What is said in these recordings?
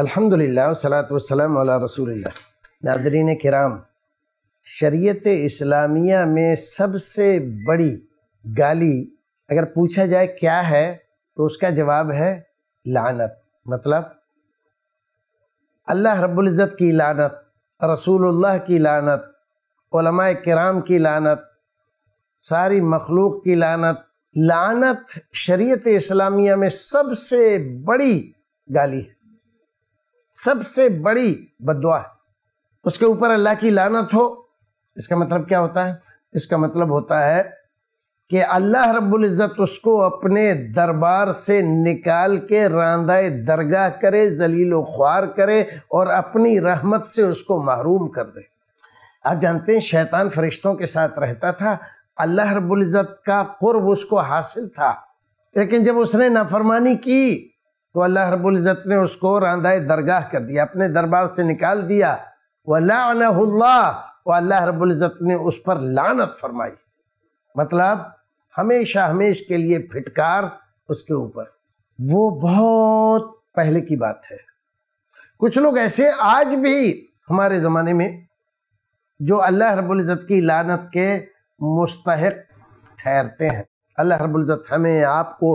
अल्हम्दुलिल्लाह सलात वसलाम अला रसूलिल्लाह नादरीन कराम शरीयत इस्लामिया में सबसे बड़ी गाली अगर पूछा जाए क्या है तो उसका जवाब है लानत मतलब अल्लाह रब्ज़त की लानत रसूलुल्लाह की लानत उलमा कराम की लानत सारी मखलूक की लानत लानत शरीयत इस्लामिया में सबसे बड़ी गाली है सबसे बड़ी बदवा है उसके ऊपर अल्लाह की लानत हो इसका मतलब क्या होता है इसका मतलब होता है कि अल्लाह रब्बुल इज़्ज़त उसको अपने दरबार से निकाल के रांदाए दरगाह करे जलील ख्वार करे और अपनी रहमत से उसको महरूम कर दे आप जानते हैं शैतान फरिश्तों के साथ रहता था अल्लाह रब्बुल इज़्ज़त का कुर्ब उसको हासिल था लेकिन जब उसने नाफरमानी की तो अल्लाह रबुल्ज़त ने उसको रांदाए दरगाह कर दिया अपने दरबार से निकाल दिया वल्ला व अल्लाह रबुल्ज़त ने उस पर लानत फरमाई मतलब हमेशा हमेश के लिए फिटकार उसके ऊपर वो बहुत पहले की बात है कुछ लोग ऐसे आज भी हमारे ज़माने में जो अल्लाह रबुल्ज़त की लानत के मुस्तक ठहरते हैं अल्लाह रबुल्ज़त हमें आपको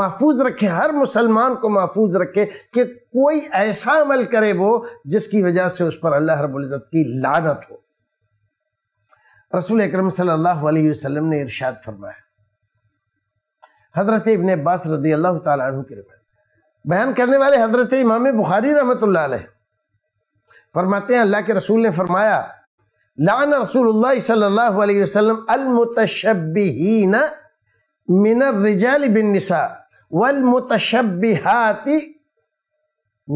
महफूज रखे हर मुसलमान को महफूज रखे कि कोई ऐसा अमल करे वो जिसकी वजह से उस पर अल्लाह रबुल्ज़त की लानत हो रसूल अक्रम सल्लल्लाहु अलैहि वसल्लम ने इरशाद फरमाया हज़रत इबन अब्बास रदी अल्लाह तु की रिवायत बयान करने वाले हज़रत इमाम बुखारी रहमत फरमाते हैं अल्लाह के रसूल ने फरमाया लान रसूल सल्लल्लाहु अलैहि वसल्लम अलमुतशबीना मिनर रिजाल बिन निसा वल मुतशबिहाती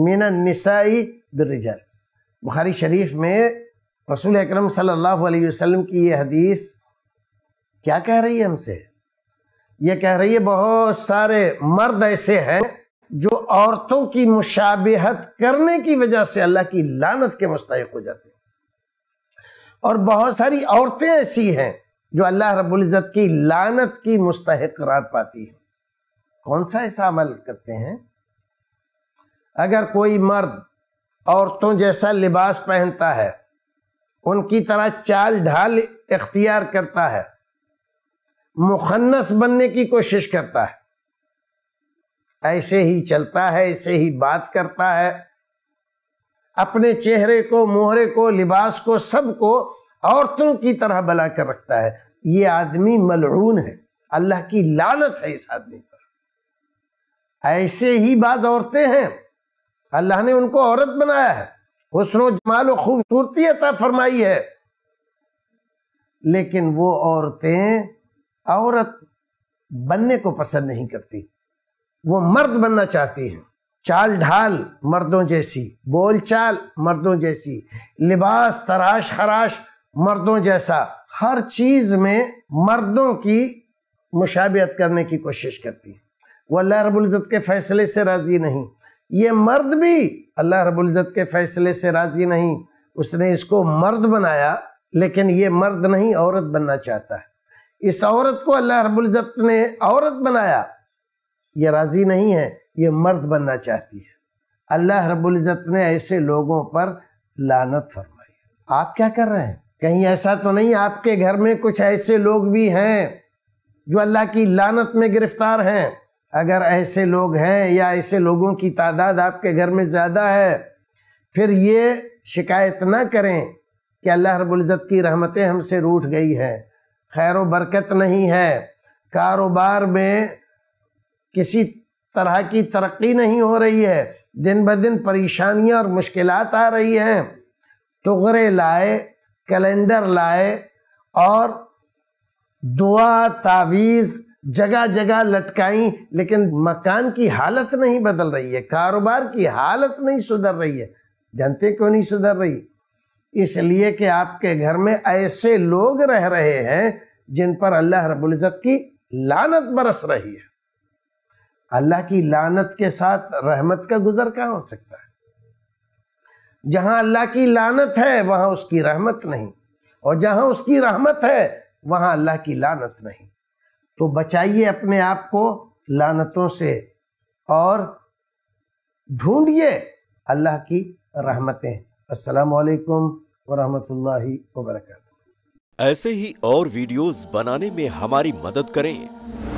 मिन निसाई बिरजाल बुखारी शरीफ में रसूल अकरम सल्लल्लाहु अलैहि वसल्लम की यह हदीस क्या कह रही है हमसे यह कह रही है बहुत सारे मर्द ऐसे हैं जो औरतों की मुशाबहत करने की वजह से अल्लाह की लानत के मुस्तक हो जाते हैं और बहुत सारी औरतें ऐसी हैं जो अल्लाह रबुल्ज़त की लानत की मुस्तक करार पाती है कौन सा ऐसा अमल करते हैं अगर कोई मर्द औरतों जैसा लिबास पहनता है उनकी तरह चाल ढाल इख्तियार करता है मुखन्नस बनने की कोशिश करता है ऐसे ही चलता है ऐसे ही बात करता है अपने चेहरे को मोहरे को लिबास को सब को औरतों की तरह बना कर रखता है ये आदमी मलरून है अल्लाह की लानत है इस आदमी पर ऐसे ही बाद औरतें हैं अल्लाह ने उनको औरत बनाया है हसन जमाल और खूबसूरती अता फरमाई है लेकिन वो औरतें औरत बनने को पसंद नहीं करती वो मर्द बनना चाहती हैं चाल ढाल मर्दों जैसी बोल चाल मर्दों जैसी लिबास तराश खराश मर्दों जैसा हर चीज़ में मर्दों की मुशाबियत करने की कोशिश करती है वो अल्लाह रबुल्ज़त के फ़ैसले से राज़ी नहीं ये मर्द भी अल्लाह रबुल्ज़त के फ़ैसले से राज़ी नहीं उसने इसको मर्द बनाया लेकिन ये मर्द नहीं औरत बनना चाहता है इस औरत को अल्लाह रबुल्ज़त ने औरत बनाया ये राज़ी नहीं है ये मर्द बनना चाहती है अल्लाह रबुल्ज़त ने ऐसे लोगों पर लानत फरमाई आप क्या कर रहे हैं कहीं ऐसा तो नहीं आपके घर में कुछ ऐसे लोग भी हैं जो अल्लाह की लानत में गिरफ्तार हैं अगर ऐसे लोग हैं या ऐसे लोगों की तादाद आपके घर में ज़्यादा है फिर ये शिकायत ना करें कि अल्लाह रबुल्ज़त की रहमतें हमसे रूठ गई हैं खैर बरकत नहीं है कारोबार में किसी तरह की तरक्की नहीं हो रही है दिन ब दिन परेशानियाँ और मुश्किलात आ रही हैं तुगरे लाए कैलेंडर लाए और दुआ तावीज़ जगह जगह लटकाई लेकिन मकान की हालत नहीं बदल रही है कारोबार की हालत नहीं सुधर रही है जनते क्यों नहीं सुधर रही इसलिए कि आपके घर में ऐसे लोग रह रहे हैं जिन पर अल्लाह रबुल्ज़त की लानत बरस रही है अल्लाह की लानत के साथ रहमत का गुजर कहाँ हो सकता है जहाँ अल्लाह की लानत है वहाँ उसकी रहमत नहीं और जहाँ उसकी रहमत है वहाँ अल्लाह की लानत नहीं तो बचाइए अपने आप को लानतों से और ढूंढिए अल्लाह की रहमतें असलकम वरहमतुल्लाहि वबरकatuh ऐसे ही और वीडियोस बनाने में हमारी मदद करें